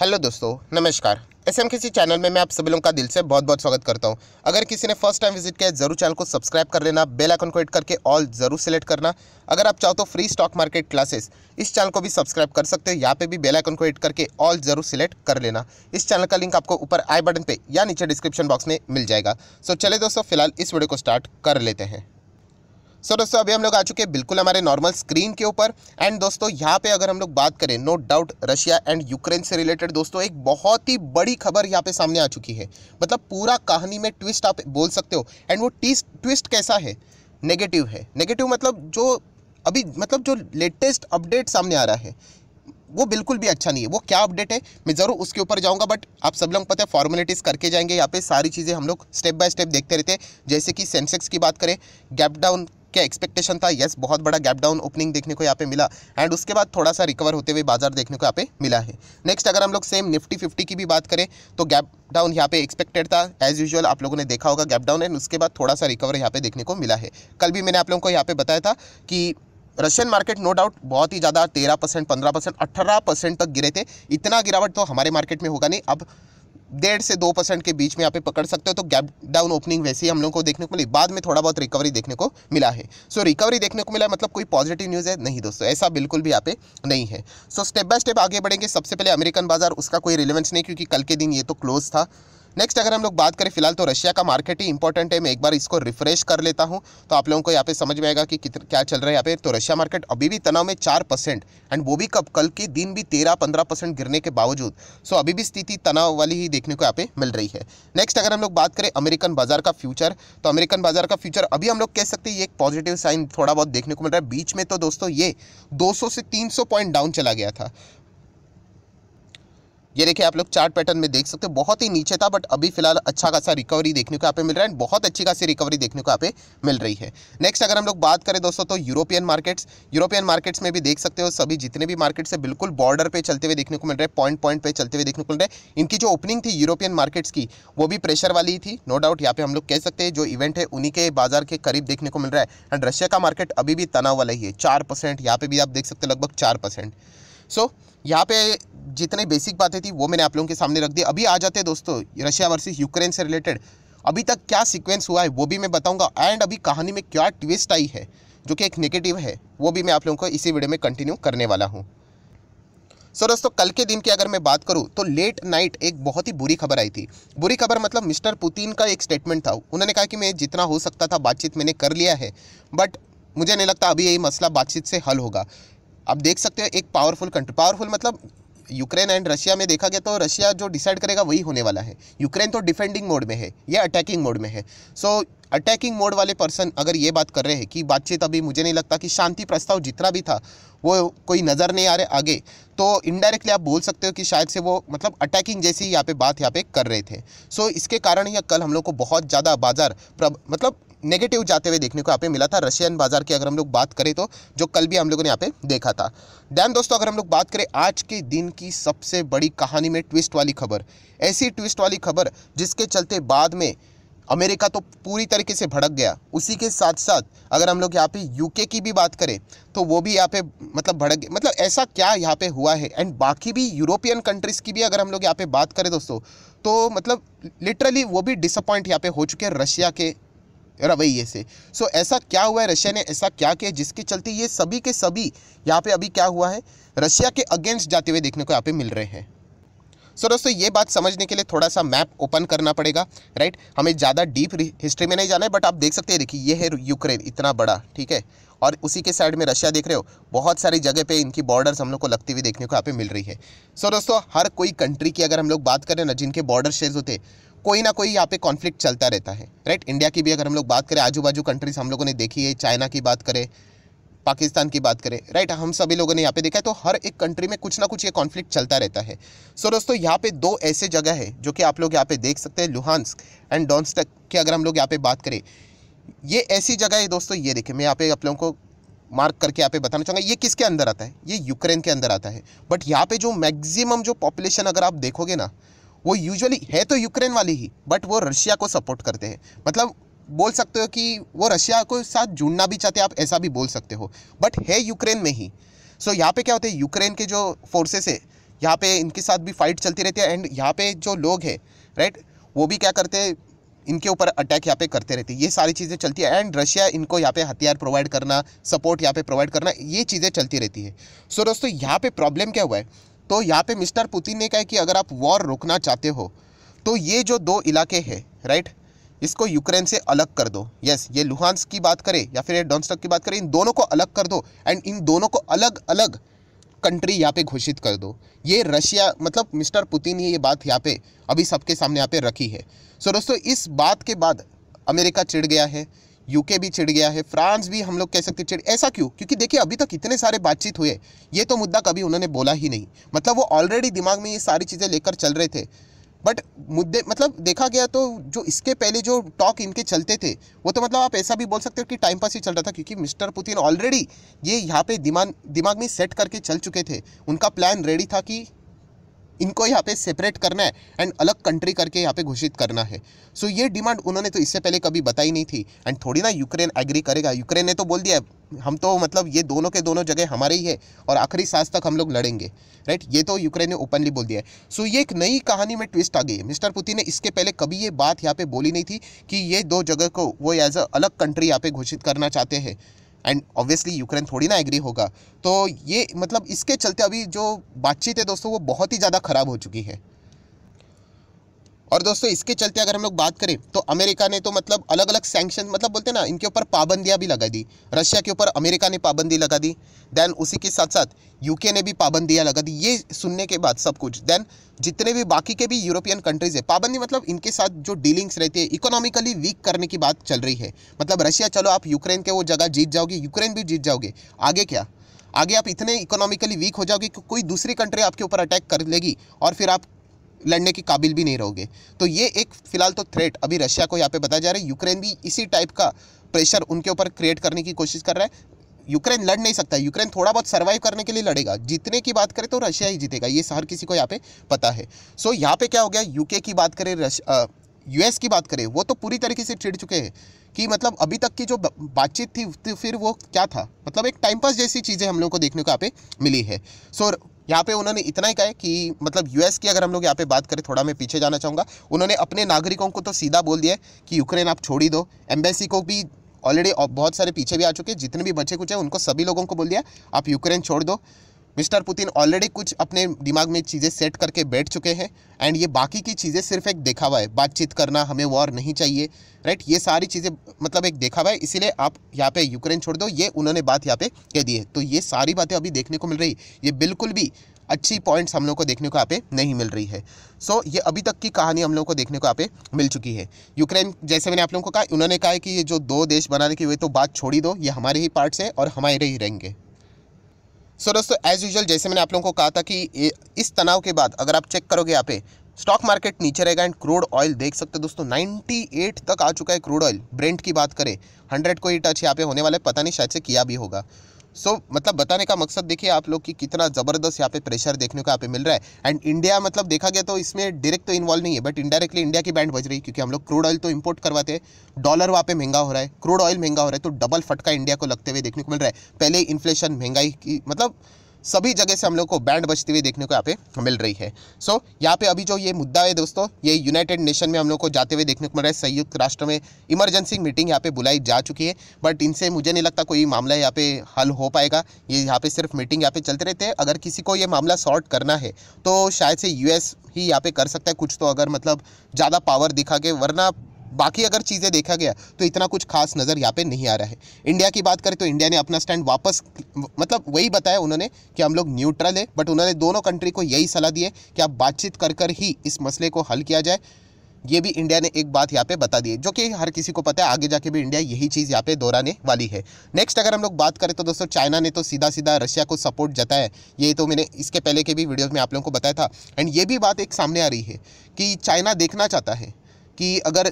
hello दोस्तों नमस्कार S M किसी चैनल में मैं आप सभी लोगों का दिल से बहुत बहुत स्वागत करता हूं अगर किसी ने फर्स्ट टाइम विजिट किया जरूर चैनल को सब्सक्राइब कर लेना बेल आइकन को हिट करके ऑल जरूर सेलेक्ट करना अगर आप चाहो तो फ्री स्टॉक मार्केट क्लासेस इस चैनल को भी सब्सक्राइब कर सकते हो यहाँ पे भी बेल आइकन को हिट करके ऑल जरूर सेलेक्ट कर लेना इस चैनल का लिंक आपको ऊपर आई बटन पर या नीचे डिस्क्रिप्शन बॉक्स में मिल जाएगा सो चले दोस्तों फिलहाल इस वीडियो को स्टार्ट कर लेते हैं सो दोस्तों अभी हम लोग आ चुके हैं बिल्कुल हमारे नॉर्मल स्क्रीन के ऊपर एंड दोस्तों यहाँ पे अगर हम लोग बात करें no doubt Russia and Ukraine से रिलेटेड दोस्तों एक बहुत ही बड़ी खबर यहाँ पे सामने आ चुकी है मतलब पूरा कहानी में ट्विस्ट आप बोल सकते हो एंड वो ट्विस्ट कैसा है नेगेटिव है नेगेटिव मतलब जो अभी मतलब जो लेटेस्ट अपडेट सामने आ रहा है वो बिल्कुल भी अच्छा नहीं है वो क्या अपडेट है मैं ज़रूर उसके ऊपर जाऊंगा बट आप सब लोग पता है फॉर्मेलिटीज़ करके जाएंगे यहाँ पे सारी चीज़ें हम लोग स्टेप बाय स्टेप देखते रहते हैं जैसे कि सेंसेक्स की बात करें गैप डाउन क्या एक्सपेक्टेशन था येस बहुत बड़ा गैप डाउन ओपनिंग देखने को यहाँ पे मिला एंड उसके बाद थोड़ा सा रिकवर होते हुए बाजार देखने को यहाँ पे मिला है नेक्स्ट अगर हम लोग सेम निफ्टी फिफ्टी की भी बात करें तो गैप डाउन यहाँ पे एक्सपेक्टेड था एज यूजल आप लोगों ने देखा होगा गैप डाउन एंड उसके बाद थोड़ा सा रिकवर यहाँ पे देखने को मिला है कल भी मैंने आप लोगों को यहाँ पे बताया था कि रशियन मार्केट नो डाउट बहुत ही ज़्यादा तेरह परसेंट पंद्रह परसेंट अट्ठारह परसेंट तक गिरे थे इतना गिरावट तो हमारे मार्केट में होगा नहीं अब डेढ़ से दो परसेंट के बीच में यहाँ पे पकड़ सकते हो तो गैप डाउन ओपनिंग वैसे ही हम लोग को देखने को मिली बाद में थोड़ा बहुत रिकवरी देखने को मिला है सो so, रिकवरी देखने को मिला मतलब कोई पॉजिटिव न्यूज़ है नहीं दोस्तों ऐसा बिल्कुल भी यहाँ पे नहीं है सो स्टेप बाय स्टेप आगे बढ़ेंगे सबसे पहले अमेरिकन बाजार उसका कोई रिलेवेंस नहीं क्योंकि कल के दिन ये तो क्लोज था नेक्स्ट अगर हम लोग बात करें फिलहाल तो रशिया का मार्केट ही इंपॉर्टेंट है मैं एक बार इसको रिफ्रेश कर लेता हूँ तो आप लोगों को यहाँ पे समझ में आएगा कि क्या चल रहा है यहाँ पे तो रशिया मार्केट अभी भी तनाव में चार परसेंट एंड वो भी कब कल के दिन भी तेरह पंद्रह परसेंट गिरने के बावजूद सो अभी भी स्थिति तनाव वाली ही देखने को यहाँ पे मिल रही है नेक्स्ट अगर हम लोग बात करें अमेरिकन बाजार का फ्यूचर तो अमेरिकन बाजार का फ्यूचर अभी हम लोग कह सकते हैं ये एक पॉजिटिव साइन थोड़ा बहुत देखने को मिल रहा है बीच में तो दोस्तों ये दो से तीन पॉइंट डाउन चला गया था ये देखिए आप लोग चार्ट पैटर्न में देख सकते हो बहुत ही नीचे था बट अभी फिलहाल अच्छा खासा रिकवरी देखने को यहाँ पे मिल रहा है एंड बहुत अच्छी खासी रिकवरी देखने को यहाँ पे मिल रही है नेक्स्ट अगर हम लोग बात करें दोस्तों तो यूरोपियन मार्केट्स यूरोपियन मार्केट्स में भी देख सकते हो सभी जितने भी मार्केट्स है बिल्कुल बॉर्डर पर चलते हुए देखने को मिल रहे हैं पॉइंट पॉइंट पर चलते हुए देखने को मिल रहे हैं इनकी जो ओपनिंग थी यूरोपियन मार्केट्स की वो भी प्रेशर वाली थी नो डाउट यहाँ पे हम लोग कह सकते हैं जो इवेंट है उन्हीं के बाजार के करीब देखने को मिल रहा है एंड रशिया का मार्केट अभी भी तनाव वाला ही है चार परसेंट यहाँ पे भी आप देख सकते हैं लगभग चार परसेंट सो यहाँ पे जितने बेसिक बातें थी वो मैंने आप लोगों के सामने रख दी अभी आ जाते हैं दोस्तों रशिया वर्सेस यूक्रेन से रिलेटेड अभी तक क्या सीक्वेंस हुआ है वो भी मैं बताऊंगा एंड अभी कहानी में क्या ट्विस्ट आई है जो कि एक नेगेटिव है वो भी मैं आप लोगों को इसी वीडियो में कंटिन्यू करने वाला हूँ सो so, दोस्तों कल के दिन की अगर मैं बात करूँ तो लेट नाइट एक बहुत ही बुरी खबर आई थी बुरी खबर मतलब मिस्टर पुतिन का एक स्टेटमेंट था उन्होंने कहा कि मैं जितना हो सकता था बातचीत मैंने कर लिया है बट मुझे नहीं लगता अभी यही मसला बातचीत से हल होगा आप देख सकते हो एक पावरफुल कंट्री पावरफुल मतलब यूक्रेन एंड रशिया में देखा गया तो रशिया जो डिसाइड करेगा वही होने वाला है यूक्रेन तो डिफेंडिंग मोड में है या अटैकिंग मोड में है सो so, अटैकिंग मोड वाले पर्सन अगर ये बात कर रहे हैं कि बातचीत अभी मुझे नहीं लगता कि शांति प्रस्ताव जितना भी था वो कोई नज़र नहीं आ रहे आगे तो इनडायरेक्टली आप बोल सकते हो कि शायद से वो मतलब अटैकिंग जैसी यहाँ पे बात यहाँ पे कर रहे थे सो so, इसके कारण ही कल हम लोग को बहुत ज़्यादा बाजार मतलब नेगेटिव जाते हुए देखने को यहाँ पे मिला था रशियन बाजार की अगर हम लोग बात करें तो जो कल भी हम लोगों ने यहाँ पे देखा था दैन दोस्तों अगर हम लोग बात करें आज के दिन की सबसे बड़ी कहानी में ट्विस्ट वाली खबर ऐसी ट्विस्ट वाली खबर जिसके चलते बाद में अमेरिका तो पूरी तरीके से भड़क गया उसी के साथ साथ अगर हम लोग यहाँ पे यूके की भी बात करें तो वो भी यहाँ पे मतलब भड़क गया मतलब ऐसा क्या यहाँ पे हुआ है एंड बाकी भी यूरोपियन कंट्रीज़ की भी अगर हम लोग यहाँ पे बात करें दोस्तों तो मतलब लिटरली वो भी डिसअपॉइंट यहाँ पे हो चुके हैं रशिया के रवैये से सो so, ऐसा क्या हुआ है रशिया ने ऐसा क्या किया जिसके चलते ये सभी के सभी यहाँ पे अभी क्या हुआ है रशिया के अगेंस्ट जाते हुए देखने को यहाँ पे मिल रहे हैं सो so, दोस्तों ये बात समझने के लिए थोड़ा सा मैप ओपन करना पड़ेगा राइट हमें ज़्यादा डीप हिस्ट्री में नहीं जाना है बट आप देख सकते हैं देखिए ये है यूक्रेन इतना बड़ा ठीक है और उसी के साइड में रशिया देख रहे हो बहुत सारी जगह पे इनकी बॉर्डर्स हम लोग को लगती हुई देखने को यहाँ पे मिल रही है सो so, दोस्तों हर कोई कंट्री की अगर हम लोग बात करें ना जिनके बॉर्डर शेयर होते हैं कोई ना कोई यहाँ पे कॉन्फ्लिक्ट चलता रहता है राइट इंडिया की भी अगर हम लोग बात करें आजू बाजू कंट्रीज हम लोगों ने देखी है चाइना की बात करें पाकिस्तान की बात करें राइट हम सभी लोगों ने यहाँ पे देखा है तो हर एक कंट्री में कुछ ना कुछ ये कॉन्फ्लिक्ट चलता रहता है सो so, दोस्तों यहाँ पे दो ऐसे जगह है जो कि आप लोग यहाँ पे देख सकते हैं लुहानस एंड डॉन्स तक की अगर हम लोग यहाँ पे बात करें ये ऐसी जगह है दोस्तों ये देखें मैं यहाँ पे आप लोगों को मार्क करके यहाँ पे बताना चाहूँगा ये किसके अंदर आता है ये यूक्रेन के अंदर आता है बट यहाँ पे जो मैक्सिमम जो पॉपुलेशन अगर आप देखोगे ना वो यूजुअली है तो यूक्रेन वाली ही बट वो रशिया को सपोर्ट करते हैं मतलब बोल सकते हो कि वो रशिया को साथ जुड़ना भी चाहते हैं आप ऐसा भी बोल सकते हो बट है यूक्रेन में ही सो so, यहाँ पे क्या होता है यूक्रेन के जो फोर्सेस है यहाँ पे इनके साथ भी फाइट चलती रहती है एंड यहाँ पे जो लोग हैं राइट वो भी क्या करते हैं इनके ऊपर अटैक यहाँ पे करते रहते हैं ये सारी चीज़ें चलती है एंड रशिया इनको यहाँ पे हथियार प्रोवाइड करना सपोर्ट यहाँ पे प्रोवाइड करना ये चीज़ें चलती रहती है सो so, दोस्तों यहाँ पे प्रॉब्लम क्या हुआ है तो यहाँ पे मिस्टर पुतिन ने कहा कि अगर आप वॉर रोकना चाहते हो तो ये जो दो इलाके हैं राइट इसको यूक्रेन से अलग कर दो यस ये लुहानस की बात करें या फिर डॉन्स्टक की बात करें इन दोनों को अलग कर दो एंड इन दोनों को अलग अलग कंट्री यहाँ पे घोषित कर दो ये रशिया मतलब मिस्टर पुतिन ने ये बात यहाँ पे अभी सबके सामने यहाँ पे रखी है सो so, दोस्तों इस बात के बाद अमेरिका चिढ़ गया है यूके भी चिढ़ गया है फ्रांस भी हम लोग कह सकते चिड़ ऐसा क्यों क्योंकि देखिए अभी तक इतने सारे बातचीत हुए ये तो मुद्दा कभी उन्होंने बोला ही नहीं मतलब वो ऑलरेडी दिमाग में ये सारी चीज़ें लेकर चल रहे थे बट मुद्दे मतलब देखा गया तो जो इसके पहले जो टॉक इनके चलते थे वो तो मतलब आप ऐसा भी बोल सकते हो कि टाइम पास ही चल रहा था क्योंकि मिस्टर पुतिन ऑलरेडी ये यहाँ पे दिमाग दिमाग में सेट करके चल चुके थे उनका प्लान रेडी था कि इनको यहाँ पे सेपरेट करना है एंड अलग कंट्री करके यहाँ पे घोषित करना है सो so, ये डिमांड उन्होंने तो इससे पहले कभी बताई नहीं थी एंड थोड़ी ना यूक्रेन एग्री करेगा यूक्रेन ने तो बोल दिया हम तो मतलब ये दोनों के दोनों जगह हमारे ही है और आखिरी सांस तक हम लोग लड़ेंगे राइट ये तो यूक्रेन ने ओपनली बोल दिया है सो so, ये एक नई कहानी में ट्विस्ट आ गई है मिस्टर पुतिन ने इसके पहले कभी ये बात यहाँ पे बोली नहीं थी कि ये दो जगह को वो एज अ अलग कंट्री यहाँ पे घोषित करना चाहते हैं एंड ऑब्वियसली यूक्रेन थोड़ी ना एग्री होगा तो ये मतलब इसके चलते अभी जो बातचीत है दोस्तों वो बहुत ही ज़्यादा ख़राब हो चुकी है और दोस्तों इसके चलते अगर हम लोग बात करें तो अमेरिका ने तो मतलब अलग अलग सैंक्शन मतलब बोलते हैं ना इनके ऊपर पाबंदियां भी लगा दी रशिया के ऊपर अमेरिका ने पाबंदी लगा दी देन उसी के साथ साथ यूके ने भी पाबंदियाँ लगा दी ये सुनने के बाद सब कुछ देन जितने भी बाकी के भी यूरोपियन कंट्रीज़ है पाबंदी मतलब इनके साथ जो डीलिंग्स रहती है इकोनॉमिकली वीक करने की बात चल रही है मतलब रशिया चलो आप यूक्रेन के वो जगह जीत जाओगे यूक्रेन भी जीत जाओगे आगे क्या आगे आप इतने इकोनॉमिकली वीक हो जाओगे कि कोई दूसरी कंट्री आपके ऊपर अटैक कर लेगी और फिर आप लड़ने के काबिल भी नहीं रहोगे तो ये एक फिलहाल तो थ्रेट अभी रशिया को यहाँ पे बताया जा रहा है यूक्रेन भी इसी टाइप का प्रेशर उनके ऊपर क्रिएट करने की कोशिश कर रहा है यूक्रेन लड़ नहीं सकता यूक्रेन थोड़ा बहुत सर्वाइव करने के लिए लड़ेगा जीतने की बात करें तो रशिया ही जीतेगा ये हर किसी को यहाँ पे पता है सो so, यहाँ पे क्या हो गया यूके की बात करें रश यूएस की बात करें वो तो पूरी तरीके से चिड़ चुके हैं कि मतलब अभी तक की जो बातचीत थी तो फिर वो क्या था मतलब एक टाइम पास जैसी चीज़ें हम लोग को देखने को यहाँ पे मिली है सो so, यहाँ पे उन्होंने इतना ही कहा कि मतलब यूएस की अगर हम लोग यहाँ पे बात करें थोड़ा मैं पीछे जाना चाहूँगा उन्होंने अपने नागरिकों को तो सीधा बोल दिया कि यूक्रेन आप छोड़ ही दो एम्बेसी को भी ऑलरेडी बहुत सारे पीछे भी आ चुके हैं जितने भी बचे कुछ हैं उनको सभी लोगों को बोल दिया आप यूक्रेन छोड़ दो मिस्टर पुतिन ऑलरेडी कुछ अपने दिमाग में चीज़ें सेट करके बैठ चुके हैं एंड ये बाकी की चीज़ें सिर्फ एक देखावा है बातचीत करना हमें वॉर नहीं चाहिए राइट ये सारी चीज़ें मतलब एक देखावा है इसीलिए आप यहाँ पे यूक्रेन छोड़ दो ये उन्होंने बात यहाँ पे कह दी है तो ये सारी बातें अभी देखने को मिल रही ये बिल्कुल भी अच्छी पॉइंट्स हम लोग को देखने को यहाँ पे नहीं मिल रही है सो so, ये अभी तक की कहानी हम लोग को देखने को यहाँ पे मिल चुकी है यूक्रेन जैसे मैंने आप लोगों को कहा उन्होंने कहा है कि ये जो दो देश बनाने की हुए तो बात छोड़ी दो ये हमारे ही पार्ट्स हैं और हमारे ही रहेंगे सो दोस्तों एज यूजल जैसे मैंने आप लोगों को कहा था कि इस तनाव के बाद अगर आप चेक करोगे यहाँ पे स्टॉक मार्केट नीचे रहेगा एंड क्रूड ऑयल देख सकते हो दोस्तों 98 तक आ चुका है क्रूड ऑयल ब्रेंड की बात करें 100 को ही टच यहाँ पे होने वाला है पता नहीं शायद से किया भी होगा सो so, मतलब बताने का मकसद देखिए आप लोग कि कितना ज़बरदस्त यहाँ पे प्रेशर देखने को यहाँ पे मिल रहा है एंड इंडिया मतलब देखा गया तो इसमें डायरेक्ट तो इन्वॉल्व नहीं है बट इंडायरेक्टली इंडिया की बैंड बज रही है क्योंकि हम लोग क्रूड ऑयल तो इंपोर्ट करवाते हैं डॉलर वहाँ पे महंगा हो रहा है क्रूड ऑयल महंगा हो रहा है तो डबल फटका इंडिया को लगते हुए देखने को मिल रहा है पहले इन्फ्लेशन महंगाई की मतलब सभी जगह से हम लोग को बैंड बजती हुए देखने को यहाँ पे मिल रही है सो so, यहाँ पे अभी जो ये मुद्दा है दोस्तों ये यूनाइटेड नेशन में हम लोग को जाते हुए देखने को मिल रहा है संयुक्त राष्ट्र में इमरजेंसी मीटिंग यहाँ पे बुलाई जा चुकी है बट इनसे मुझे नहीं लगता कोई मामला यहाँ पे हल हो पाएगा ये यहाँ पे सिर्फ मीटिंग यहाँ पे चलते रहते हैं अगर किसी को ये मामला सॉर्ट करना है तो शायद से यू ही यहाँ पे कर सकता है कुछ तो अगर मतलब ज़्यादा पावर दिखा के वरना बाकी अगर चीज़ें देखा गया तो इतना कुछ खास नज़र यहाँ पे नहीं आ रहा है इंडिया की बात करें तो इंडिया ने अपना स्टैंड वापस मतलब वही बताया उन्होंने कि हम लोग न्यूट्रल है बट उन्होंने दोनों कंट्री को यही सलाह दी है कि आप बातचीत कर कर ही इस मसले को हल किया जाए ये भी इंडिया ने एक बात यहाँ पे बता दी है जो कि हर किसी को पता है आगे जाके भी इंडिया यही चीज़ यहाँ पे दोहराने वाली है नेक्स्ट अगर हम लोग बात करें तो दोस्तों चाइना ने तो सीधा सीधा रशिया को सपोर्ट जताया ये तो मैंने इसके पहले के भी वीडियोस में आप लोगों को बताया था एंड ये भी बात एक सामने आ रही है कि चाइना देखना चाहता है कि अगर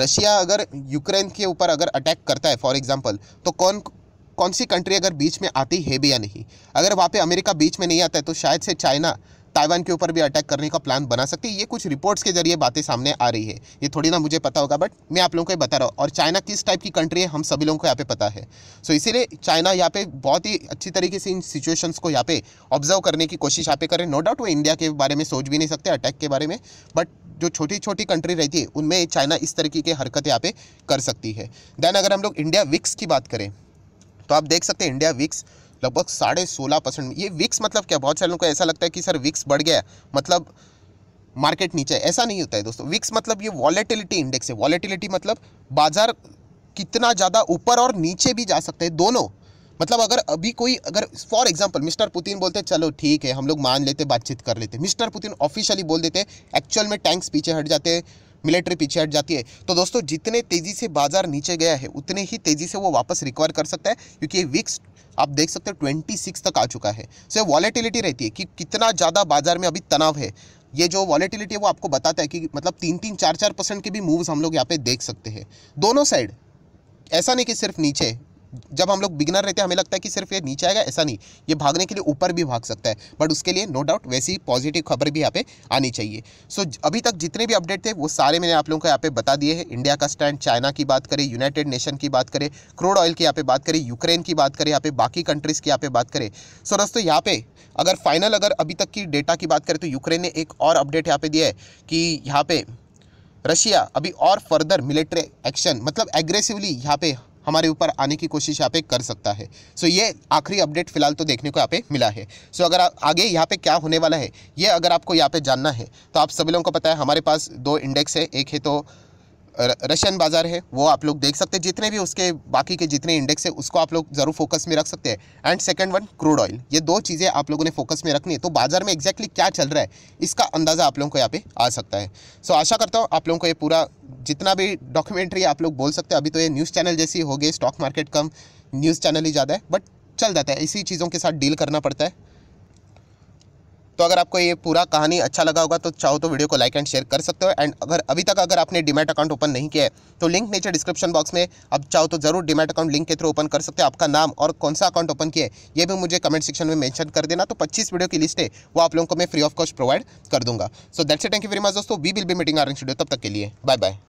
रशिया अगर यूक्रेन के ऊपर अगर अटैक करता है फॉर एग्जाम्पल तो कौन कौन सी कंट्री अगर बीच में आती है भी या नहीं अगर वहाँ पे अमेरिका बीच में नहीं आता है तो शायद से चाइना ताइवान के ऊपर भी अटैक करने का प्लान बना सकती है ये कुछ रिपोर्ट्स के जरिए बातें सामने आ रही है ये थोड़ी ना मुझे पता होगा बट मैं आप लोगों को बता रहा हूँ और चाइना किस टाइप की कंट्री है हम सभी लोगों को यहाँ पे पता है सो इसीलिए चाइना यहाँ पे बहुत ही अच्छी तरीके से इन सिचुएशंस को यहाँ पे ऑब्जर्व करने की कोशिश यहाँ पे करें नो डाउट वो इंडिया के बारे में सोच भी नहीं सकते अटैक के बारे में बट जो छोटी छोटी कंट्री रहती है उनमें चाइना इस तरीके की हरकत यहाँ पे कर सकती है देन अगर हम लोग इंडिया विक्स की बात करें तो आप देख सकते हैं इंडिया विक्स लगभग साढ़े सोलह परसेंट ये विक्स मतलब क्या बहुत सारे लोगों को ऐसा लगता है कि सर विक्स बढ़ गया मतलब मार्केट नीचे है ऐसा नहीं होता है दोस्तों विक्स मतलब ये वॉलेटिलिटी इंडेक्स है वॉलेटिलिटी मतलब बाजार कितना ज़्यादा ऊपर और नीचे भी जा सकते हैं दोनों मतलब अगर अभी कोई अगर फॉर एग्जाम्पल मिस्टर पुतिन बोलते चलो ठीक है हम लोग मान लेते बातचीत कर लेते मिस्टर पुतिन ऑफिशियली बोल देते एक्चुअल में टैंक्स पीछे हट जाते मिलिट्री पीछे हट जाती है तो दोस्तों जितने तेज़ी से बाजार नीचे गया है उतने ही तेज़ी से वो वापस रिकवर कर सकता है क्योंकि ये विक्स आप देख सकते हो ट्वेंटी सिक्स तक आ चुका है सो वॉलेटिलिटी रहती है कि कितना ज़्यादा बाजार में अभी तनाव है ये जो वॉलेटिलिटी है वो आपको बताता है कि मतलब तीन तीन चार चार परसेंट के भी मूव्स हम लोग यहाँ पे देख सकते हैं दोनों साइड ऐसा नहीं कि सिर्फ नीचे जब हम लोग बिगनर रहते हैं हमें लगता है कि सिर्फ ये नीचे आएगा ऐसा नहीं ये भागने के लिए ऊपर भी भाग सकता है बट उसके लिए नो डाउट वैसी पॉजिटिव खबर भी यहाँ पे आनी चाहिए सो so, अभी तक जितने भी अपडेट थे वो सारे मैंने आप लोगों को यहाँ पे बता दिए हैं इंडिया का स्टैंड चाइना की बात करें यूनाइटेड नेशन की बात करें क्रूड ऑयल की यहाँ पे बात करें यूक्रेन की बात करें यहाँ पे बाकी कंट्रीज़ की यहाँ पे बात करें सो दोस्तों यहाँ पे अगर फाइनल अगर अभी तक की डेटा की बात करें तो यूक्रेन ने एक और अपडेट यहाँ पे दिया है कि यहाँ पे रशिया अभी और फर्दर मिलिट्री एक्शन मतलब एग्रेसिवली यहाँ पे हमारे ऊपर आने की कोशिश यहाँ पे कर सकता है सो so, ये आखिरी अपडेट फिलहाल तो देखने को यहाँ पे मिला है सो so, अगर आगे यहाँ पे क्या होने वाला है ये अगर आपको यहाँ पे जानना है तो आप सभी लोगों को पता है हमारे पास दो इंडेक्स है एक है तो रशियन बाज़ार है वो आप लोग देख सकते हैं जितने भी उसके बाकी के जितने इंडेक्स है उसको आप लोग ज़रूर फोकस में रख सकते हैं and second one crude oil ये दो चीज़ें आप लोगों ने फोकस में रखनी है तो बाज़ार में एक्जैक्टली क्या चल रहा है इसका अंदाज़ा आप लोगों को यहाँ पे आ सकता है सो so, आशा करता हूँ आप लोगों को ये पूरा जितना भी डॉक्यूमेंट्री आप लोग बोल सकते हैं अभी तो ये न्यूज़ चैनल जैसी हो गई स्टॉक मार्केट कम न्यूज़ चैनल ही ज़्यादा है बट चल जाता है इसी चीज़ों के साथ डील करना पड़ता है तो अगर आपको ये पूरा कहानी अच्छा लगा होगा तो चाहो तो वीडियो को लाइक एंड शेयर कर सकते हो एंड अगर अभी तक अगर आपने डीमेट अकाउंट ओपन नहीं किया है तो लिंक नीचे डिस्क्रिप्शन बॉक्स में आप चाहो तो जरूर डीमेट अकाउंट लिंक के थ्रू ओपन कर सकते हो आपका नाम और कौन सा अकाउंट ओपन किया है ये भी मुझे कमेंट सेक्शन में मैंशन कर देना तो पच्चीस वीडियो की लिस्ट है वो आप लोगों को मैं फ्री ऑफ कॉस्ट प्रोवाइड कर दूंगा so that's thank you very much दोस्तों we will be meeting our video तब तक के लिए बाय बाय